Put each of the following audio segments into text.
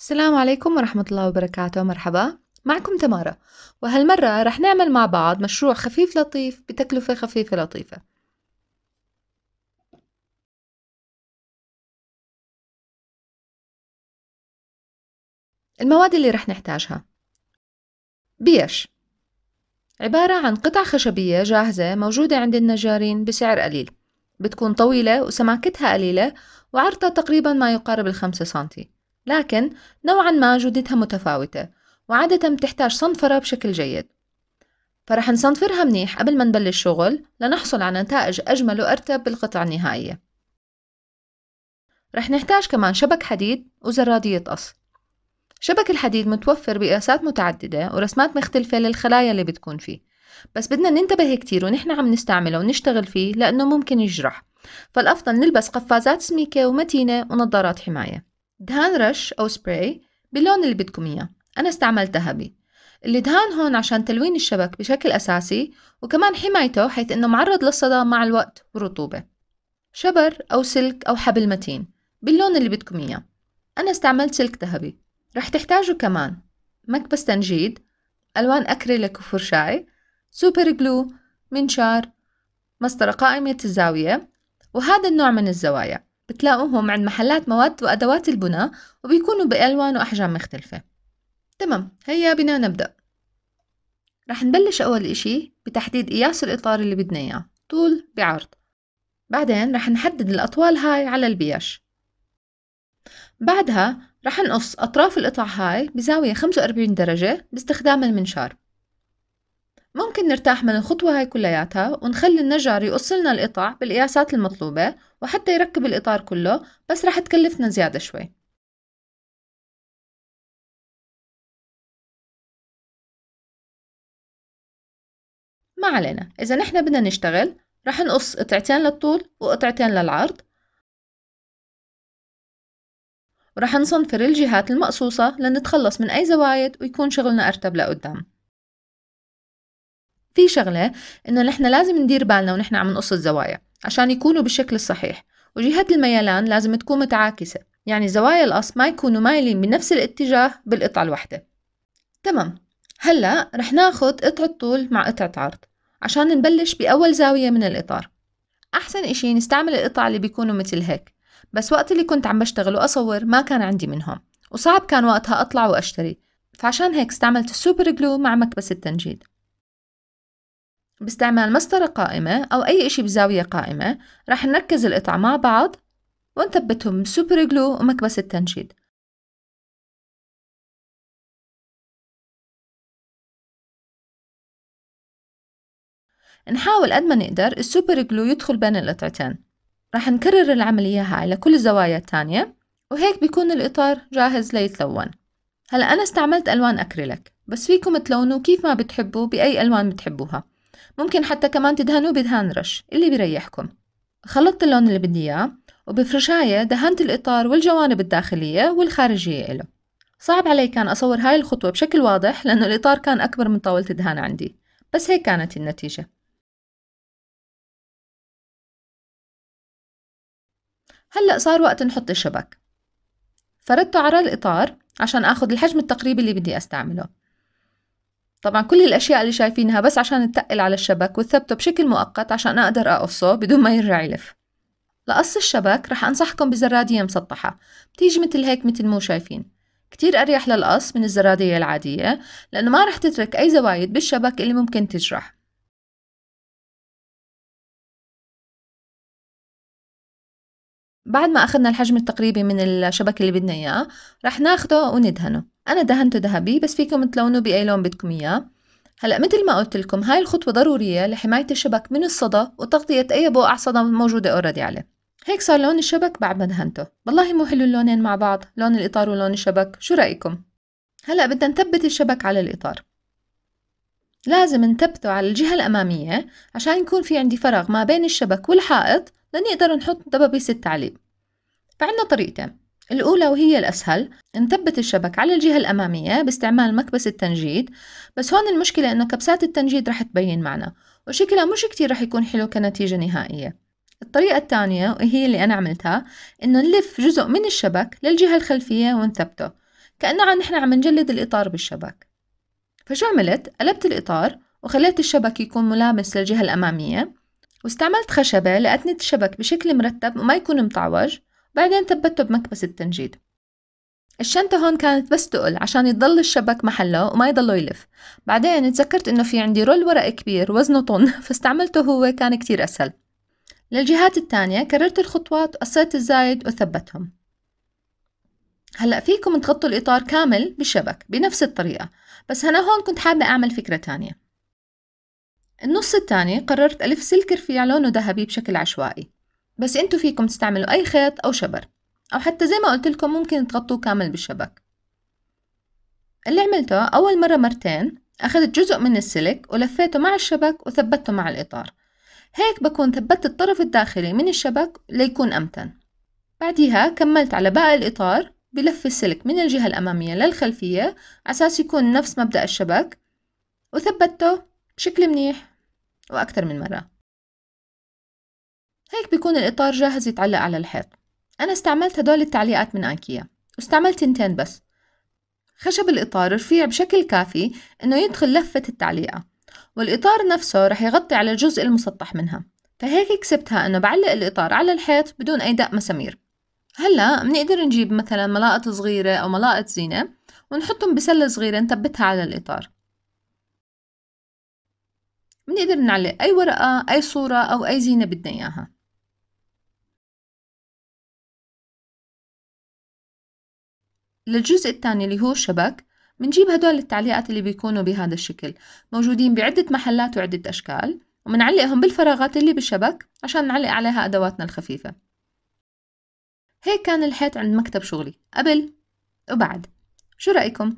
السلام عليكم ورحمة الله وبركاته مرحبا معكم تمارا وهالمرة رح نعمل مع بعض مشروع خفيف لطيف بتكلفة خفيفة لطيفة المواد اللي رح نحتاجها بيش عبارة عن قطع خشبية جاهزة موجودة عند النجارين بسعر قليل بتكون طويلة وسماكتها قليلة وعرضها تقريبا ما يقارب الخمسة سنتي لكن نوعا ما جودتها متفاوتة وعادة بتحتاج صنفرة بشكل جيد فرح نصنفرها منيح قبل ما نبلش شغل لنحصل على نتائج أجمل وأرتب بالقطع النهائية رح نحتاج كمان شبك حديد وزرادية قص شبك الحديد متوفر بقياسات متعددة ورسمات مختلفة للخلايا اللي بتكون فيه بس بدنا ننتبه كتير ونحن عم نستعمله ونشتغل فيه لأنه ممكن يجرح فالأفضل نلبس قفازات سميكة ومتينة ونظارات حماية دهان رش أو سبراي باللون اللي بدكم إياه أنا استعملت ذهبي الدهان هون عشان تلوين الشبك بشكل أساسي وكمان حمايته حيث إنه معرض للصدى مع الوقت والرطوبة شبر أو سلك أو حبل متين باللون اللي بدكم إياه أنا استعملت سلك ذهبي رح تحتاجوا كمان مكبس تنجيد ألوان أكريليك وفرشاي سوبر جلو منشار مسطرة قائمة الزاوية وهذا النوع من الزوايا بتلاقوهم عند محلات مواد وأدوات البناء وبيكونوا بألوان وأحجام مختلفة تمام هيا بنا نبدأ رح نبلش أول إشي بتحديد قياس الإطار اللي بدنا إياه طول بعرض بعدين رح نحدد الأطوال هاي على البياش بعدها رح نقص أطراف القطع هاي بزاوية 45 درجة باستخدام المنشار ممكن نرتاح من الخطوة هاي كلياتها ونخلي النجار يقص لنا القطع بالقياسات المطلوبة وحتى يركب الإطار كله بس رح تكلفنا زيادة شوي ما علينا إذا نحن بدنا نشتغل رح نقص قطعتين للطول وقطعتين للعرض ورح نصنفر الجهات المقصوصة لنتخلص من أي زوايد ويكون شغلنا أرتب لقدام في شغله انه نحن لازم ندير بالنا ونحن عم نقص الزوايا عشان يكونوا بالشكل الصحيح وجهة الميلان لازم تكون متعاكسه يعني زوايا القص ما يكونوا مايلين بنفس الاتجاه بالقطعه الواحده تمام هلا رح ناخد قطعه طول مع قطعه عرض عشان نبلش باول زاويه من الاطار احسن اشي نستعمل القطع اللي بيكونوا مثل هيك بس وقت اللي كنت عم بشتغل واصور ما كان عندي منهم وصعب كان وقتها اطلع واشتري فعشان هيك استعملت السوبر جلو مع مكبس التنجيد باستعمال مسطرة قائمة أو أي إشي بزاوية قائمة رح نركز القطع مع بعض ونثبتهم بسوبر جلو ومكبس التنشيد نحاول قد ما نقدر السوبر جلو يدخل بين القطعتين رح نكرر العملية هاي لكل الزوايا التانية وهيك بيكون الإطار جاهز ليتلون هلا أنا استعملت ألوان أكريلك بس فيكم تلونوا كيف ما بتحبوا بأي ألوان بتحبوها ممكن حتى كمان تدهنوه بدهان رش اللي بيريحكم خلطت اللون اللي بدي إياه وبفرشاية دهنت الإطار والجوانب الداخلية والخارجية إله صعب علي كان أصور هاي الخطوة بشكل واضح لأنه الإطار كان أكبر من طاولة الدهان عندي بس هيك كانت النتيجة هلأ صار وقت نحط الشبك فردته على الإطار عشان آخذ الحجم التقريبي اللي بدي أستعمله طبعا كل الأشياء اللي شايفينها بس عشان تتقل على الشبك وتثبته بشكل مؤقت عشان أقدر أقصه بدون ما يرجع يلف لقص الشبك رح أنصحكم بزرادية مسطحة بتيجي مثل هيك مثل مو شايفين كتير أريح للقص من الزرادية العادية لأنه ما رح تترك أي زوايد بالشبك اللي ممكن تجرح بعد ما أخذنا الحجم التقريبي من الشبك اللي بدنا إياه رح ناخده وندهنه أنا دهنته ذهبي بس فيكم تلونه بأي لون بدكم إياه هلا مثل ما قلت لكم هاي الخطوة ضرورية لحماية الشبك من الصدى وتغطية أي بقع صدى موجودة أوريدي عليه هيك صار لون الشبك بعد ما دهنته والله مو حلو اللونين مع بعض لون الإطار ولون الشبك شو رأيكم؟ هلا بدنا نثبت الشبك على الإطار لازم نثبته على الجهة الأمامية عشان يكون في عندي فراغ ما بين الشبك والحائط لنقدر نحط دبابيس التعليق فعندنا طريقتين الأولى وهي الأسهل نثبت الشبك على الجهة الأمامية باستعمال مكبس التنجيد بس هون المشكلة إنه كبسات التنجيد رح تبين معنا وشكلها مش كتير رح يكون حلو كنتيجة نهائية الطريقة الثانية وهي اللي أنا عملتها إنه نلف جزء من الشبك للجهة الخلفية ونثبته عن نحن عم نجلد الإطار بالشبك فشو عملت؟ قلبت الإطار وخليت الشبك يكون ملامس للجهة الأمامية واستعملت خشبة لأتنة الشبك بشكل مرتب وما يكون متعوج بعدين ثبته بمكبس التنجيد الشنطة هون كانت بس تقل عشان يضل الشبك محله وما يضله يلف بعدين تذكرت انه في عندي رول ورق كبير وزنه طن فاستعملته هو كان كتير اسهل للجهات التانية كررت الخطوات وقصيت الزايد وثبتهم هلأ فيكم تغطوا الإطار كامل بالشبك بنفس الطريقة بس أنا هون كنت حابة أعمل فكرة تانية النص التاني قررت ألف سلك رفيع لونه ذهبي بشكل عشوائي بس انتو فيكم تستعملوا أي خيط أو شبر أو حتى زي ما قلت لكم ممكن تغطوه كامل بالشبك اللي عملته أول مرة مرتين أخذت جزء من السلك ولفيته مع الشبك وثبته مع الإطار هيك بكون ثبتت الطرف الداخلي من الشبك ليكون أمتن بعديها كملت على باقي الإطار بلف السلك من الجهة الأمامية للخلفية عساس يكون نفس مبدأ الشبك وثبته بشكل منيح وأكثر من مرة هيك بيكون الإطار جاهز يتعلق على الحيط أنا استعملت هدول التعليقات من أنكيا واستعملت تنتين بس خشب الإطار رفيع بشكل كافي إنه يدخل لفة التعليقة والإطار نفسه رح يغطي على الجزء المسطح منها فهيك كسبتها إنه بعلق الإطار على الحيط بدون أي دق مسامير هلا بنقدر نجيب مثلا ملاقط صغيرة أو ملاقط زينة ونحطهم بسلة صغيرة نثبتها على الإطار بنقدر نعلق أي ورقة أي صورة أو أي زينة بدنا إياها للجزء الثاني اللي هو شبك بنجيب هدول التعليقات اللي بيكونوا بهذا الشكل موجودين بعدة محلات وعدة أشكال ومنعلقهم بالفراغات اللي بالشبك عشان نعلق عليها أدواتنا الخفيفة هيك كان الحيط عند مكتب شغلي قبل وبعد شو رأيكم؟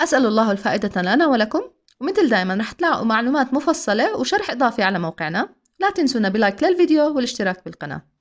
أسأل الله الفائدة لنا ولكم ومثل دائما رح تلاقوا معلومات مفصلة وشرح إضافي على موقعنا لا تنسونا بلايك للفيديو والاشتراك بالقناة